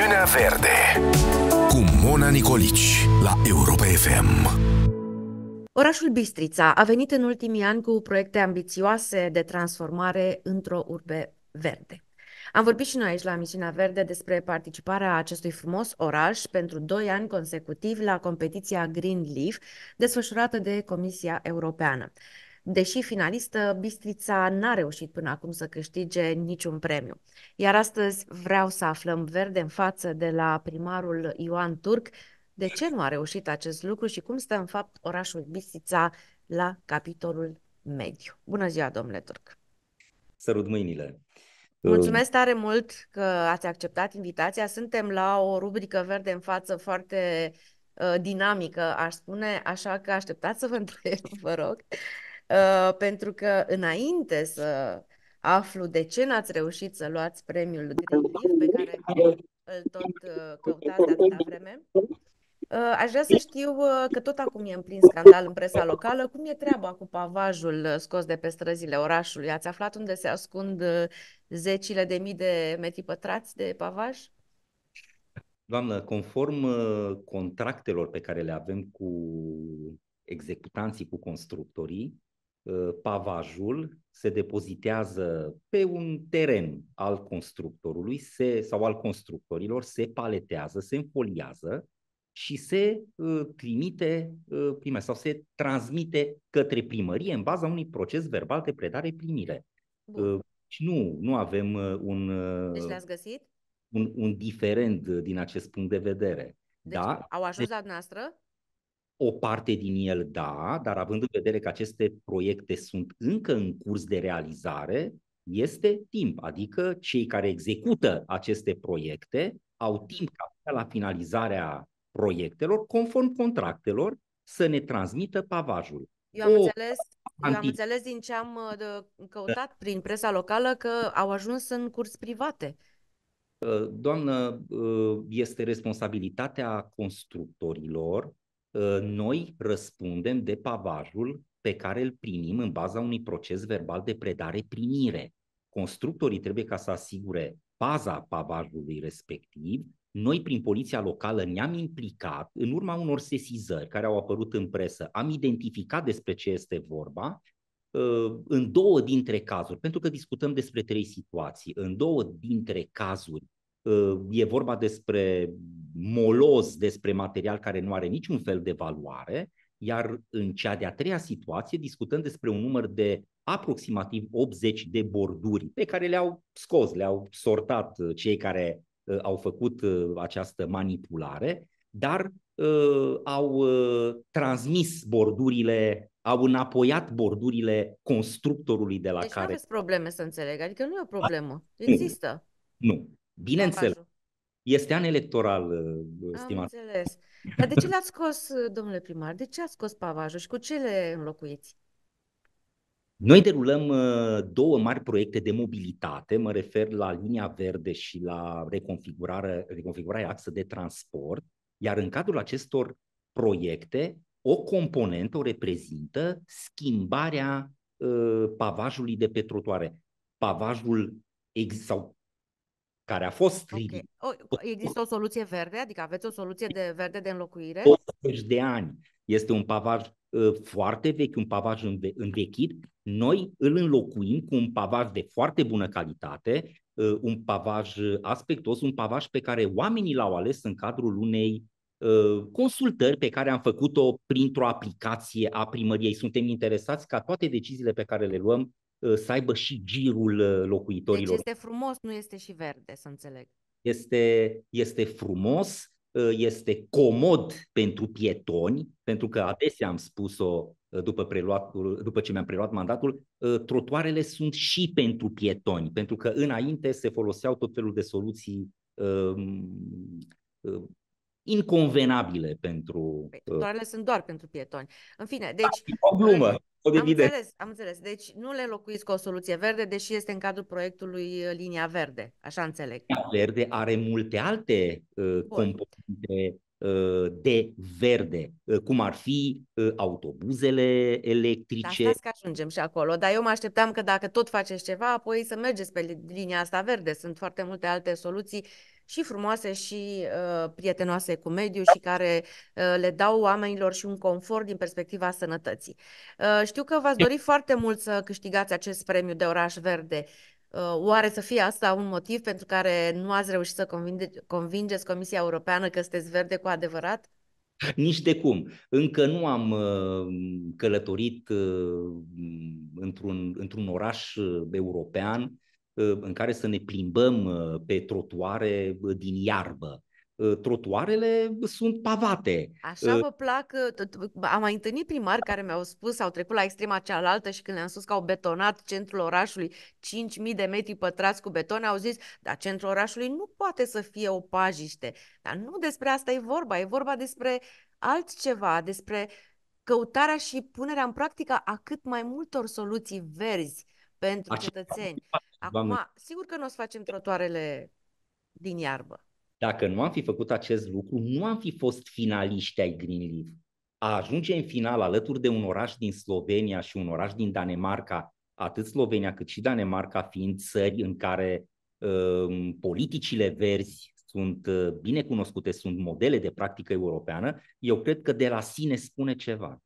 Emisiunea Verde cu Mona Nicolici la Europa FM. Orașul Bistrița a venit în ultimii ani cu proiecte ambițioase de transformare într-o urbe verde. Am vorbit și noi aici la Misiunea Verde despre participarea acestui frumos oraș pentru doi ani consecutivi la competiția Green Leaf, desfășurată de Comisia Europeană. Deși finalistă, Bistrița n-a reușit până acum să câștige niciun premiu. Iar astăzi vreau să aflăm verde în față de la primarul Ioan Turc de ce nu a reușit acest lucru și cum stă în fapt orașul Bistrița la capitolul mediu. Bună ziua, domnule Turc! Sărut mâinile! Mulțumesc tare mult că ați acceptat invitația. Suntem la o rubrică verde în față foarte uh, dinamică, aș spune, așa că așteptați să vă întreb, vă rog. Uh, Uh, pentru că înainte să aflu de ce n-ați reușit să luați premiul Greenleaf pe care îl tot uh, căutați de atâta vreme, uh, aș vrea să știu că tot acum e în plin scandal în presa locală. Cum e treaba cu pavajul scos de pe străzile orașului? Ați aflat unde se ascund zecile de mii de metri pătrați de pavaj? Doamnă, conform contractelor pe care le avem cu executanții, cu constructorii, Ă, pavajul se depozitează pe un teren al constructorului se, sau al constructorilor, se paletează, se înfoliază și se uh, trimite uh, ă, prime sau se transmite către primărie în baza unui proces verbal de predare-primire. Uh, și deci nu, nu avem un, deci găsit? un, un diferent din acest punct de vedere. Deci da? au ajuns deci, la noastră? O parte din el, da, dar având în vedere că aceste proiecte sunt încă în curs de realizare, este timp, adică cei care execută aceste proiecte au timp ca la finalizarea proiectelor, conform contractelor, să ne transmită pavajul. Eu am, o, înțeles, eu am înțeles din ce am uh, căutat prin presa locală că au ajuns în curs private. Doamnă, uh, este responsabilitatea constructorilor Ă, noi răspundem de pavajul pe care îl primim în baza unui proces verbal de predare-primire. Constructorii trebuie ca să asigure baza pavajului respectiv. Noi, prin poliția locală, ne-am implicat în urma unor sesizări care au apărut în presă. Am identificat despre ce este vorba. Ă, în două dintre cazuri, pentru că discutăm despre trei situații, în două dintre cazuri Ă, e vorba despre moloz, despre material care nu are niciun fel de valoare, iar în cea de-a treia situație discutăm despre un număr de aproximativ 80 de borduri pe care le-au scos, le-au sortat ă, cei care ă, au făcut această manipulare, dar au transmis bordurile, au înapoiat bordurile constructorului de la deci care... Deci probleme să înțeleg, adică nu e o problemă, există. Nu, Bineînțeles. Este an electoral, stimat. Uh, Am înțeles. Dar de ce l-ați scos, domnule primar? De ce ați scos pavajul și cu ce le înlocuiți? Noi derulăm uh, două mari proiecte de mobilitate, mă refer la linia verde și la reconfigurare, reconfigurarea axă de transport, iar în cadrul acestor proiecte, o componentă o reprezintă schimbarea uh, pavajului de pe trotuare. Pavajul sau care a fost strict. Okay. Există o soluție verde? Adică aveți o soluție de verde de înlocuire? 20 de ani. Este un pavaj ă, foarte vechi, un pavaj învechit. Noi îl înlocuim cu un pavaj de foarte bună calitate, ă, un pavaj ă, aspectos, un pavaj pe care oamenii l-au ales în cadrul unei consultări pe care am făcut-o printr-o aplicație a primăriei. Suntem interesați ca toate deciziile pe care le luăm Uh, să aibă și girul uh, deci locuitorilor. Deci este frumos, nu este și verde, să înțeleg. Este, este frumos, uh, este comod pentru pietoni, pentru că adesea am spus-o după, preluatul, după ce mi-am preluat mandatul, trotuarele sunt și pentru pietoni, pentru că înainte se foloseau tot felul de soluții um, inconvenabile pentru... Trotuarele păi, uh, sunt doar pentru pietoni. În fine, da, deci... O glumă, o am înțeles, am înțeles. Deci nu le locuiți cu o soluție verde, deși este în cadrul proiectului uh, Linia Verde, așa înțeleg. Linia Verde are multe alte uh, componente uh, de verde, uh, cum ar fi autobuzele da, electrice. Da, că ajungem și acolo, dar eu mă așteptam că dacă tot faceți ceva, apoi să mergeți pe linia asta verde. Sunt foarte multe alte soluții și frumoase și uh, prietenoase cu mediul și care uh, le dau oamenilor și un confort din perspectiva sănătății. Uh, știu că v-ați dorit foarte mult să câștigați acest premiu de oraș verde. Uh, oare să fie asta un motiv pentru care nu ați reușit să convinge, convingeți Comisia Europeană că sunteți verde cu adevărat? Nici de cum. Încă nu am uh, călătorit uh, într-un, într-un oraș european Ă, în care să ne plimbăm ă, pe trotuare ă, din iarbă. Trotuarele sunt pavate. Așa vă plac. Am mai întâlnit primari care mi-au spus, au trecut la extrema cealaltă și când le-am spus că au betonat centrul orașului 5.000 de metri pătrați cu beton, au zis, dar centrul orașului nu poate să fie o pajiște. Dar nu despre asta e vorba, e vorba despre altceva, despre căutarea și punerea în practică a cât mai multor soluții verzi pentru Așa cetățeni. Acum, sigur că nu o să facem trotuarele din iarbă. Dacă nu am fi făcut acest lucru, nu am fi fost finaliști ai Green Leaf. A ajunge în final alături de un oraș din Slovenia și un oraș din Danemarca, atât Slovenia cât și Danemarca fiind țări în care uh, politicile verzi sunt uh, bine cunoscute, sunt modele de practică europeană, eu cred că de la sine spune ceva.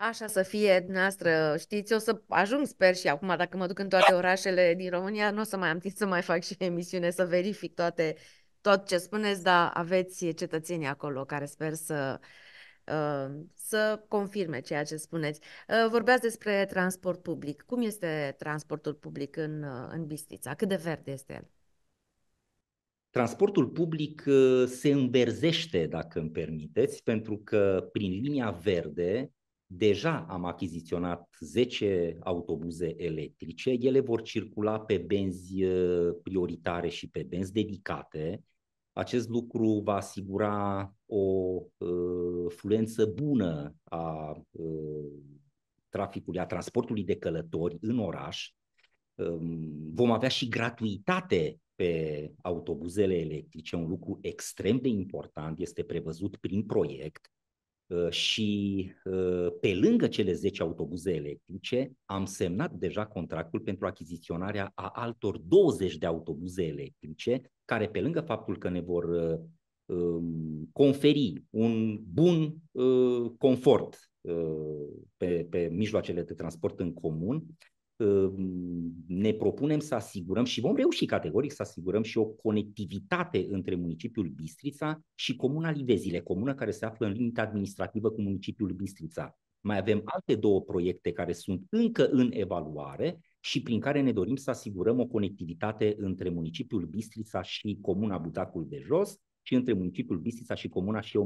Așa să fie dumneavoastră, știți, o să ajung, sper și acum, dacă mă duc în toate orașele din România, nu o să mai am timp să mai fac și emisiune, să verific toate, tot ce spuneți, dar aveți cetățenii acolo care sper să, uh, să confirme ceea ce spuneți. Uh, vorbeați despre transport public. Cum este transportul public în, uh, în Bistrița? Cât de verde este el? Transportul public se înverzește, dacă îmi permiteți, pentru că prin linia verde Deja am achiziționat 10 autobuze electrice, ele vor circula pe benzi uh, prioritare și pe benzi dedicate. Acest lucru va asigura o uh, fluență bună a uh, traficului, a transportului de călători în oraș. Um, vom avea și gratuitate pe autobuzele electrice, un lucru extrem de important, este prevăzut prin proiect Uh, și uh, pe lângă cele 10 autobuze electrice am semnat deja contractul pentru achiziționarea a altor 20 de autobuze electrice, care pe lângă faptul că ne vor uh, um, conferi un bun confort pe, pe mijloacele de transport în comun, ne propunem să asigurăm și vom reuși categoric să asigurăm și o conectivitate între municipiul Bistrița și comuna Livezile, comună care se află în limita administrativă cu municipiul Bistrița. Mai avem alte două proiecte care sunt încă în evaluare și prin care ne dorim să asigurăm o conectivitate între municipiul Bistrița și comuna Budacul de Jos și între municipiul Bistrița și comuna și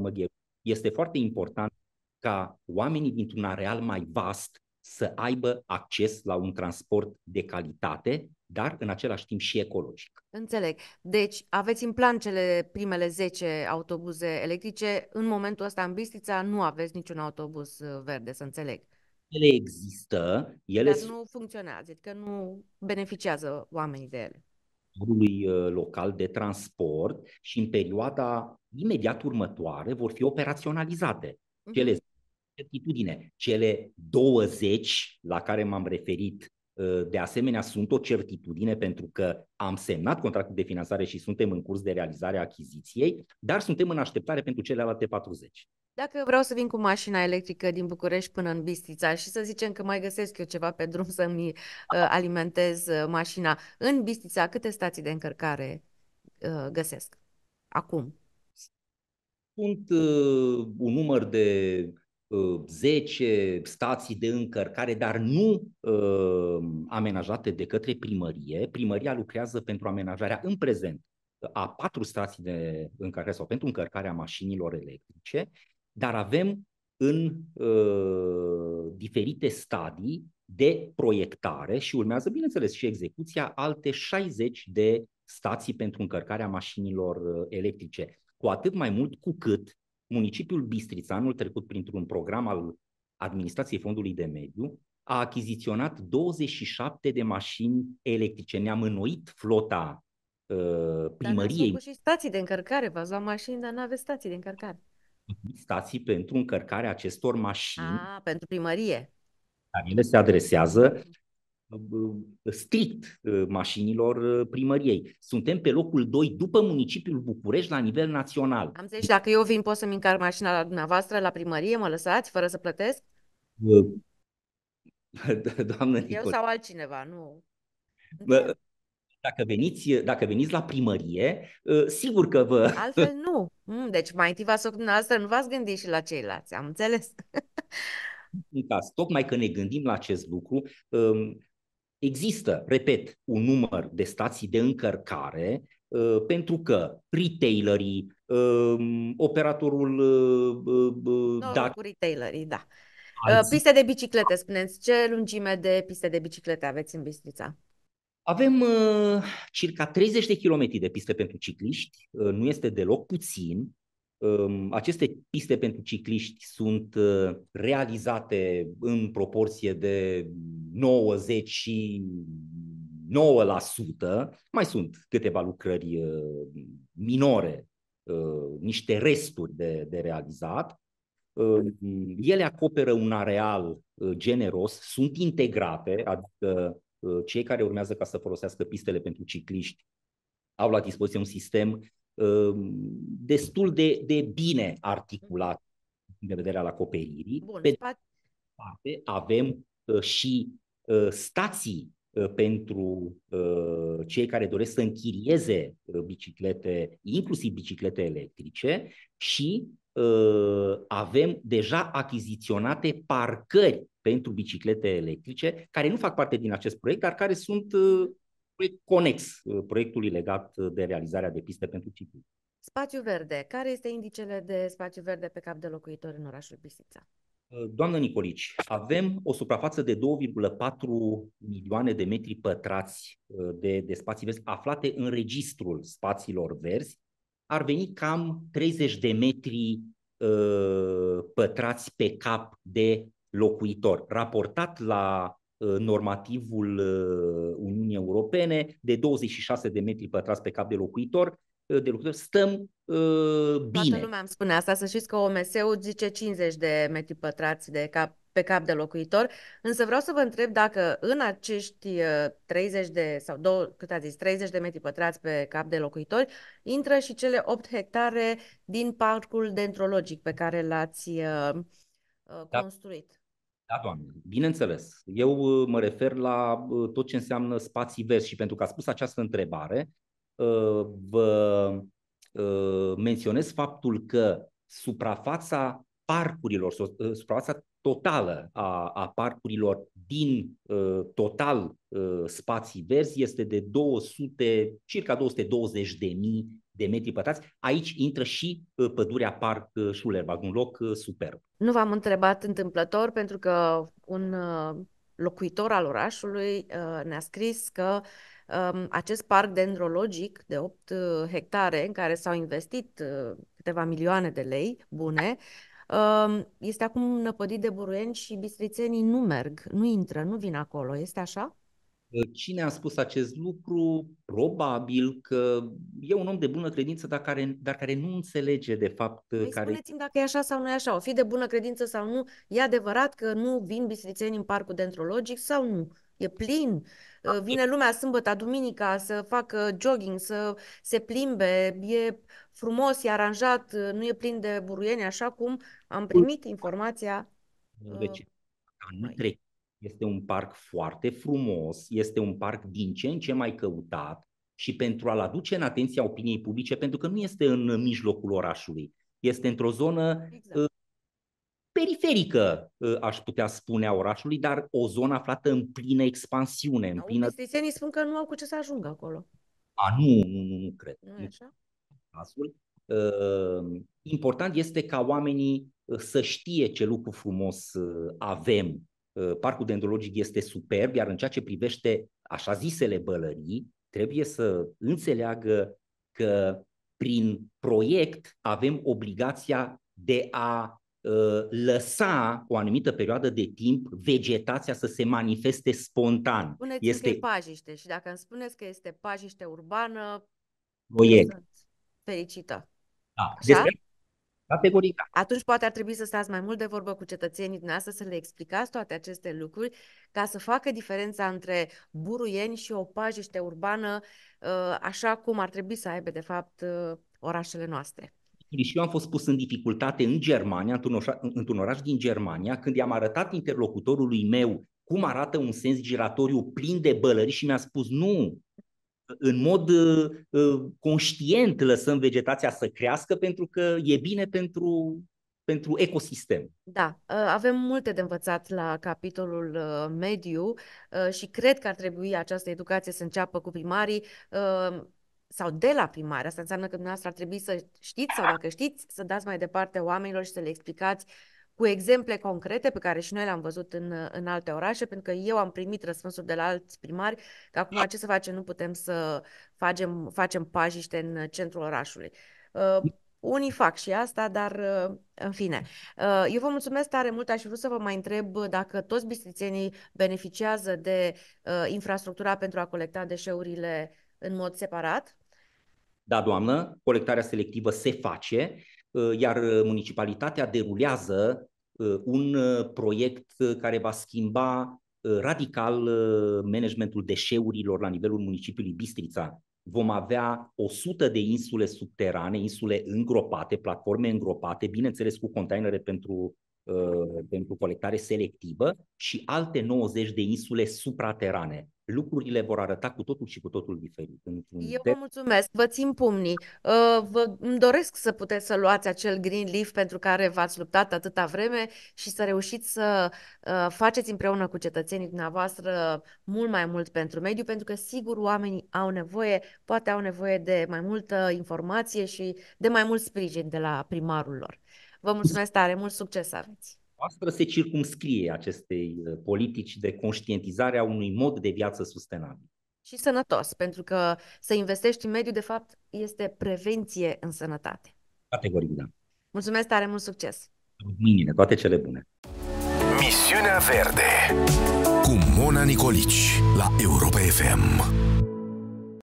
Este foarte important ca oamenii dintr-un areal mai vast să aibă acces la un transport de calitate, dar în același timp și ecologic. Înțeleg. Deci aveți în plan cele primele 10 autobuze electrice. În momentul ăsta în Bistrița nu aveți niciun autobuz uh, verde, să înțeleg. Ele există. Ele dar nu funcționează, adică nu beneficiază oamenii de ele sectorului uh, local de transport și în perioada imediat următoare vor fi operaționalizate. Mhm. Cele certitudine. Cele 20 la care m-am referit ă, de asemenea sunt o certitudine pentru că am semnat contractul de finanțare și suntem în curs de realizare a achiziției, dar suntem în așteptare pentru celelalte 40. Dacă vreau să vin cu mașina electrică din București până în Bistrița și să zicem că mai găsesc eu ceva pe drum să-mi ă, alimentez ă, mașina, în Bistrița câte stații de încărcare găsesc acum? Sunt un număr de 10 uh, stații de încărcare, dar nu uh, amenajate de către primărie. Primăria lucrează pentru amenajarea în prezent a patru stații de încărcare sau pentru încărcarea mașinilor electrice, dar avem în uh, diferite stadii de proiectare și urmează, bineînțeles, și execuția alte 60 de stații pentru încărcarea mașinilor uh, electrice. Cu atât mai mult cu cât municipiul Bistrița, anul trecut, printr-un program al Administrației Fondului de Mediu, a achiziționat 27 de mașini electrice. Ne-am înnoit flota uh, primăriei. Dar și stații de încărcare, v-ați luat mașini, dar nu aveți stații de încărcare. Stații pentru încărcarea acestor mașini. A, pentru primărie. Dar ele se adresează Uh, uh, strict uh, mașinilor primăriei. Suntem pe locul 2 după municipiul București la nivel național. Am zis, dacă eu vin, pot să-mi încarc mașina la dumneavoastră, la primărie, mă lăsați fără să plătesc? Doamnă Nicol. Eu sau altcineva, nu. Dacă veniți, dacă veniți la primărie, sigur că vă... Altfel nu. Mm, deci mai întâi v-ați dumneavoastră, nu v-ați gândit și la ceilalți, am înțeles. în caz. Tocmai că ne gândim la acest lucru, um, Există, repet, un număr de stații de încărcare uh, pentru că retailerii, um, operatorul uh, uh, da, cu retailerii, da. Alții. Piste de biciclete, spuneți, ce lungime de piste de biciclete aveți în Bistrița? Avem uh, circa 30 de kilometri de piste pentru cicliști, uh, nu este deloc puțin aceste piste pentru cicliști sunt uh, realizate în proporție de 90 și 9%, mai sunt câteva lucrări uh, minore, uh, niște resturi de, de realizat. Ele acoperă un areal generos, sunt integrate, adică cei care urmează ca să folosească pistele pentru cicliști au la dispoziție un sistem Um, destul de, de bine articulat din vedere al acoperirii. Bun, Pe parte avem uh, și uh, stații uh, pentru cei care doresc să închirieze biciclete, inclusiv biciclete electrice și avem deja achiziționate parcări pentru biciclete electrice, care nu fac parte din acest proiect, dar care sunt proiect conex uh, proiectului legat uh, de realizarea de piste pentru cicluri. Spațiu verde. Care este indicele de spațiu verde pe cap de locuitor în orașul Bisița? Uh, doamnă Nicolici, avem o suprafață de 2,4 milioane de metri pătrați de, de spații verzi aflate în registrul spațiilor verzi. Ar veni cam 30 de metri uh, pătrați pe cap de locuitor. Raportat la Uh, normativul uh, Uniunii Europene de 26 de metri pătrați pe cap de locuitor, uh, de locuitor, stăm uh, bine. Toată lumea îmi spune asta, să știți că OMS-ul zice 50 de metri pătrați de cap, pe cap de locuitor, însă vreau să vă întreb dacă în acești 30 de, sau două, cât a zis, 30 de metri pătrați pe cap de locuitor, intră și cele 8 hectare din parcul dendrologic pe care l-ați uh, da. construit. Da, doamne. Bineînțeles. Eu uh, mă refer la uh, tot ce înseamnă spații verzi și pentru că a spus această întrebare, uh, vă menționez faptul că suprafața parcurilor, suprafața totală a, a parcurilor din total spații verzi este de 200, circa 220 de mii de metri pătrați. Aici intră și uh, pădurea Parc Șulerbag, uh, un loc uh, superb. Nu v-am întrebat întâmplător pentru că un locuitor al orașului ne-a scris că um, acest parc dendrologic de 8 hectare în care s-au investit câteva milioane de lei bune, um, este acum năpădit de buruieni și bistrițenii nu merg, nu intră, nu vin acolo. Este așa? Cine a spus acest lucru? Probabil că e un om de bună credință, dar care, dar care nu înțelege de fapt păi care... spuneți dacă e așa sau nu e așa, o fi de bună credință sau nu, e adevărat că nu vin bisericeni în parcul dendrologic sau nu? E plin. Vine lumea sâmbătă, duminica să facă jogging, să se plimbe, e frumos, e aranjat, nu e plin de buruieni, așa cum am primit informația. Deci, uh, nu trec este un parc foarte frumos, este un parc din ce în ce mai căutat și pentru a-l aduce în atenția opiniei publice, pentru că nu este în mijlocul orașului, este într-o zonă exact. Uh, periferică, uh, aș putea spune, a orașului, dar o zonă aflată în plină expansiune. În plină... Pesteițenii spun că nu au cu ce să ajungă acolo. A, nu, nu, nu, nu cred. Nu așa? Cazul. Uh, important este ca oamenii să știe ce lucru frumos avem Ă, parcul dendrologic este superb, iar în ceea ce privește așa zisele bălării, trebuie să înțeleagă că prin proiect avem obligația de a ă, lăsa o anumită perioadă de timp vegetația să se manifeste spontan. Spuneți este că e pajiște și dacă îmi spuneți că este pajiște urbană, proiect. Fericită. Da. Așa? Despre Categoric. Atunci poate ar trebui să stați mai mult de vorbă cu cetățenii dumneavoastră, să le explicați toate aceste lucruri, ca să facă diferența între buruieni și o pajiște urbană, ă, așa cum ar trebui să aibă, de fapt, ă, orașele noastre. Și eu am fost pus în dificultate în Germania, într-un oraș, într-un oraș din Germania, când i-am arătat interlocutorului meu cum arată un sens giratoriu plin de bălări și mi-a spus nu, în mod ă, conștient lăsăm vegetația să crească pentru că e bine pentru pentru ecosistem. Da, ă, avem multe de învățat la capitolul ă, mediu și cred că ar trebui această educație să înceapă cu primarii sau de la primari. Asta înseamnă că dumneavoastră ar trebui să știți sau dacă știți, să dați mai departe oamenilor și să le explicați uh, cu exemple concrete pe care și noi le-am văzut în, în alte orașe, pentru că eu am primit răspunsuri de la alți primari că acum da. ce să facem, nu putem să facem, facem pajiște în centrul orașului. Uh, mm. unii fac și asta, dar uh, în fine. Uh, eu vă mulțumesc tare mult, aș vrea să vă mai întreb dacă toți bistrițenii beneficiază de uh, infrastructura pentru a colecta deșeurile în mod separat? Da, doamnă, colectarea selectivă se face. Ă, iar ă, municipalitatea derulează ă, un proiect care va schimba radical managementul deșeurilor la nivelul municipiului Bistrița. Vom avea 100 de insule subterane, insule îngropate, platforme îngropate, bineînțeles cu containere pentru Uh, pentru colectare selectivă și alte 90 de insule supraterane. Lucrurile vor arăta cu totul și cu totul diferit. Eu vă mulțumesc, vă țin pumnii. Uh, vă, îmi doresc să puteți să luați acel green leaf pentru care v-ați luptat atâta vreme și să reușiți să uh, faceți împreună cu cetățenii dumneavoastră mult mai mult pentru mediu, pentru că sigur oamenii au nevoie, poate au nevoie de mai multă informație și de mai mult sprijin de la primarul lor. Vă mulțumesc tare, mult succes aveți! Noastră se circumscrie acestei uh, politici de conștientizare a unui mod de viață sustenabil. Și sănătos, pentru că să investești în mediu, de fapt, este prevenție în sănătate. Categoric, da. Mulțumesc tare, mult succes! Mâine, toate cele bune! Misiunea Verde cu Mona Nicolici la Europa FM.